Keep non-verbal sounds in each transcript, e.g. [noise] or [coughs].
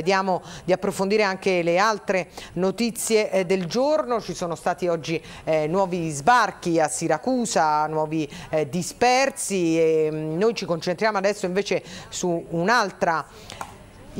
Vediamo di approfondire anche le altre notizie eh, del giorno. Ci sono stati oggi eh, nuovi sbarchi a Siracusa, nuovi eh, dispersi. E mm, noi ci concentriamo adesso invece su un'altra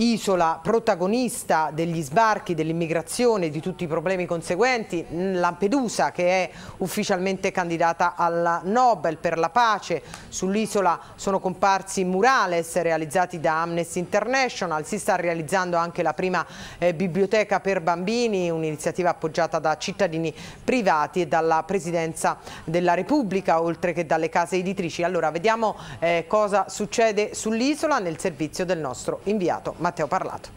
isola protagonista degli sbarchi, dell'immigrazione, e di tutti i problemi conseguenti, Lampedusa che è ufficialmente candidata al Nobel per la pace, sull'isola sono comparsi murales realizzati da Amnesty International, si sta realizzando anche la prima eh, biblioteca per bambini, un'iniziativa appoggiata da cittadini privati e dalla Presidenza della Repubblica, oltre che dalle case editrici. Allora vediamo eh, cosa succede sull'isola nel servizio del nostro inviato. Matteo Parlato.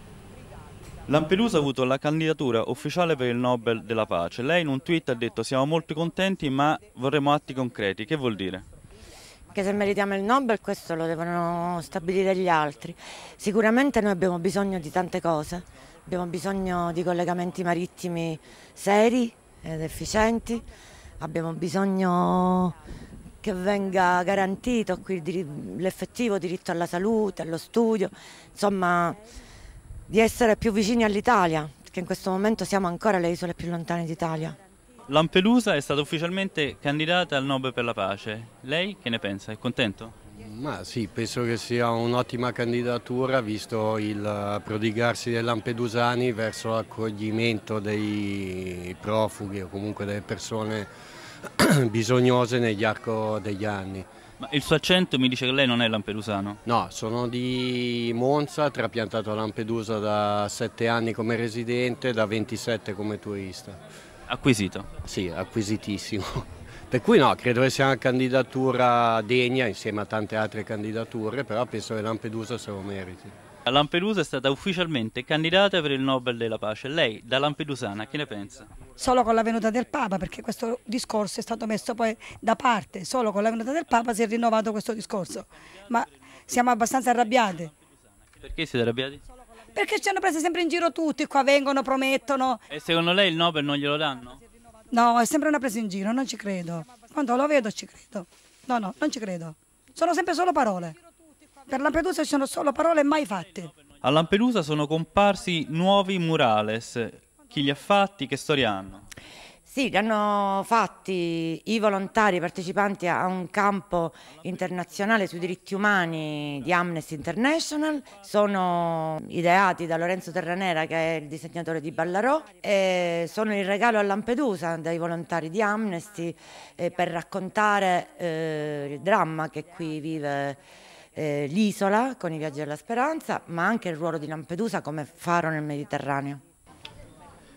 Lampedusa ha avuto la candidatura ufficiale per il Nobel della pace. Lei in un tweet ha detto siamo molto contenti ma vorremmo atti concreti. Che vuol dire? Che se meritiamo il Nobel questo lo devono stabilire gli altri. Sicuramente noi abbiamo bisogno di tante cose. Abbiamo bisogno di collegamenti marittimi seri ed efficienti. Abbiamo bisogno che venga garantito l'effettivo diritto alla salute, allo studio, insomma di essere più vicini all'Italia, perché in questo momento siamo ancora le isole più lontane d'Italia. Lampedusa è stata ufficialmente candidata al Nobel per la pace. Lei che ne pensa? È contento? Ma sì, penso che sia un'ottima candidatura visto il eh, prodigarsi dei lampedusani verso l'accoglimento dei profughi o comunque delle persone [coughs] bisognose negli arco degli anni. Ma il suo accento mi dice che lei non è lampedusano? No, sono di Monza, trapiantato a Lampedusa da 7 anni come residente, da 27 come turista. Acquisito? Sì, acquisitissimo. [laughs] Per cui no, credo che sia una candidatura degna insieme a tante altre candidature, però penso che Lampedusa se lo meriti. Lampedusa è stata ufficialmente candidata per il Nobel della pace. Lei, da Lampedusana, che ne pensa? Solo con la venuta del Papa, perché questo discorso è stato messo poi da parte, solo con la venuta del Papa si è rinnovato questo discorso, ma siamo abbastanza arrabbiati. Perché siete arrabbiati? Perché ci hanno preso sempre in giro tutti, qua vengono, promettono. E secondo lei il Nobel non glielo danno? No, è sempre una presa in giro, non ci credo. Quando lo vedo ci credo. No, no, non ci credo. Sono sempre solo parole. Per Lampedusa ci sono solo parole mai fatte. A Lampedusa sono comparsi nuovi murales. Chi li ha fatti? Che storia hanno? Sì, li hanno fatti i volontari partecipanti a un campo internazionale sui diritti umani di Amnesty International, sono ideati da Lorenzo Terranera che è il disegnatore di Ballarò e sono il regalo a Lampedusa dai volontari di Amnesty eh, per raccontare eh, il dramma che qui vive eh, l'isola con i viaggi della speranza, ma anche il ruolo di Lampedusa come faro nel Mediterraneo.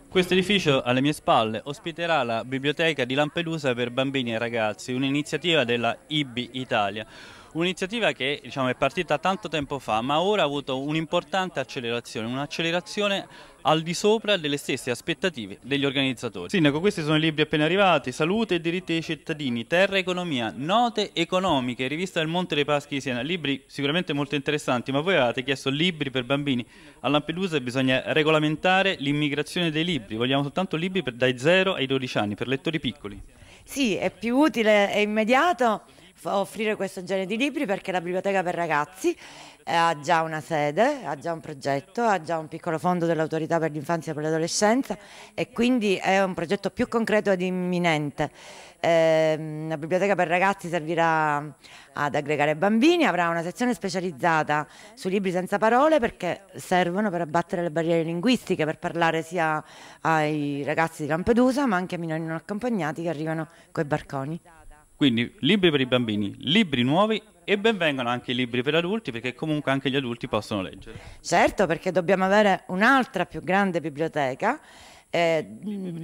Questo edificio alle mie spalle ospiterà la biblioteca di Lampedusa per bambini e ragazzi, un'iniziativa della IBI Italia, Un'iniziativa che diciamo, è partita tanto tempo fa, ma ora ha avuto un'importante accelerazione, un'accelerazione al di sopra delle stesse aspettative degli organizzatori. Sindaco, questi sono i libri appena arrivati, Salute e diritti dei cittadini, Terra e economia, Note economiche, Rivista del Monte dei Paschi di Siena, libri sicuramente molto interessanti, ma voi avete chiesto libri per bambini. A Lampedusa bisogna regolamentare l'immigrazione dei libri, vogliamo soltanto libri per, dai 0 ai 12 anni, per lettori piccoli. Sì, è più utile, è immediato offrire questo genere di libri perché la biblioteca per ragazzi eh, ha già una sede, ha già un progetto, ha già un piccolo fondo dell'autorità per l'infanzia e per l'adolescenza e quindi è un progetto più concreto ed imminente. Eh, la biblioteca per ragazzi servirà ad aggregare bambini, avrà una sezione specializzata su libri senza parole perché servono per abbattere le barriere linguistiche, per parlare sia ai ragazzi di Lampedusa ma anche ai minori non accompagnati che arrivano coi barconi. Quindi libri per i bambini, libri nuovi e benvengano anche i libri per adulti perché comunque anche gli adulti possono leggere. Certo, perché dobbiamo avere un'altra più grande biblioteca eh,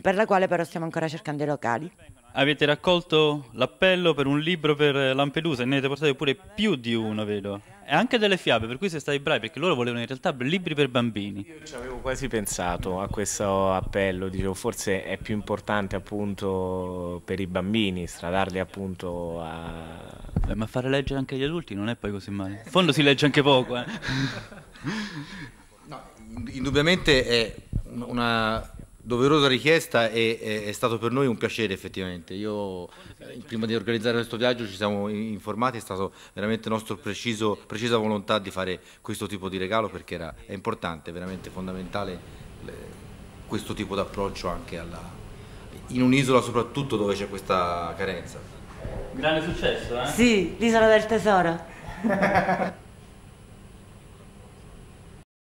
per la quale però stiamo ancora cercando i locali. Avete raccolto l'appello per un libro per Lampedusa e ne avete portato pure più di uno, vedo. E anche delle fiabe, per cui siete stati bravi, perché loro volevano in realtà libri per bambini. Io ci avevo quasi pensato a questo appello, dicevo forse è più importante appunto per i bambini, stradarli appunto a... Beh, ma fare leggere anche gli adulti non è poi così male. In fondo si legge anche poco, eh. no, indubbiamente è una doverosa richiesta e è, stato per noi un piacere effettivamente. Io eh, prima di organizzare questo viaggio ci siamo informati, è stata veramente nostra precisa volontà di fare questo tipo di regalo perché era, è importante, è veramente fondamentale le, questo tipo di approccio anche alla, in un'isola soprattutto dove c'è questa carenza. Grande successo, eh? Sì, l'isola del tesoro. [laughs]